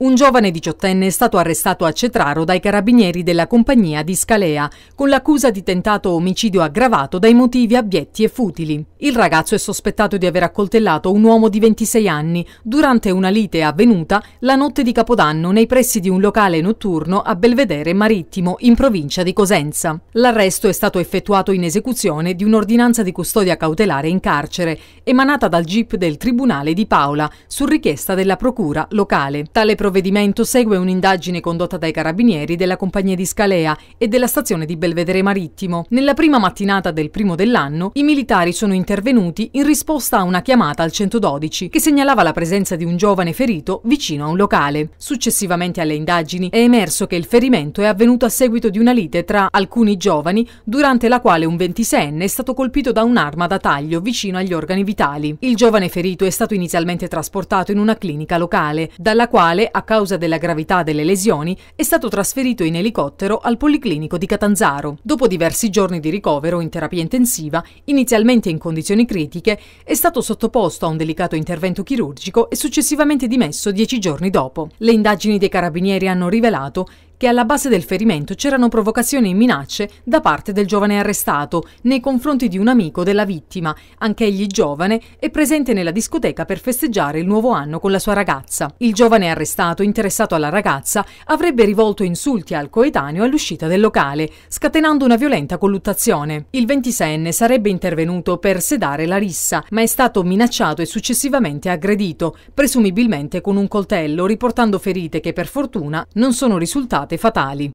Un giovane diciottenne è stato arrestato a Cetraro dai carabinieri della compagnia di Scalea con l'accusa di tentato omicidio aggravato dai motivi abietti e futili. Il ragazzo è sospettato di aver accoltellato un uomo di 26 anni durante una lite avvenuta la notte di Capodanno nei pressi di un locale notturno a Belvedere Marittimo, in provincia di Cosenza. L'arresto è stato effettuato in esecuzione di un'ordinanza di custodia cautelare in carcere, emanata dal GIP del Tribunale di Paola, su richiesta della Procura locale. Tale provvedimento segue un'indagine condotta dai carabinieri della compagnia di Scalea e della stazione di Belvedere Marittimo. Nella prima mattinata del primo dell'anno, i militari sono intervenuti intervenuti in risposta a una chiamata al 112 che segnalava la presenza di un giovane ferito vicino a un locale. Successivamente alle indagini è emerso che il ferimento è avvenuto a seguito di una lite tra alcuni giovani durante la quale un 26enne è stato colpito da un'arma da taglio vicino agli organi vitali. Il giovane ferito è stato inizialmente trasportato in una clinica locale, dalla quale, a causa della gravità delle lesioni, è stato trasferito in elicottero al Policlinico di Catanzaro. Dopo diversi giorni di ricovero in terapia intensiva, inizialmente in condizioni condizioni critiche, è stato sottoposto a un delicato intervento chirurgico e successivamente dimesso dieci giorni dopo. Le indagini dei carabinieri hanno rivelato che alla base del ferimento c'erano provocazioni e minacce da parte del giovane arrestato nei confronti di un amico della vittima, anch'egli giovane e presente nella discoteca per festeggiare il nuovo anno con la sua ragazza. Il giovane arrestato, interessato alla ragazza, avrebbe rivolto insulti al coetaneo all'uscita del locale, scatenando una violenta colluttazione. Il 26enne sarebbe intervenuto per sedare la rissa, ma è stato minacciato e successivamente aggredito, presumibilmente con un coltello, riportando ferite che per fortuna non sono risultate state fatali.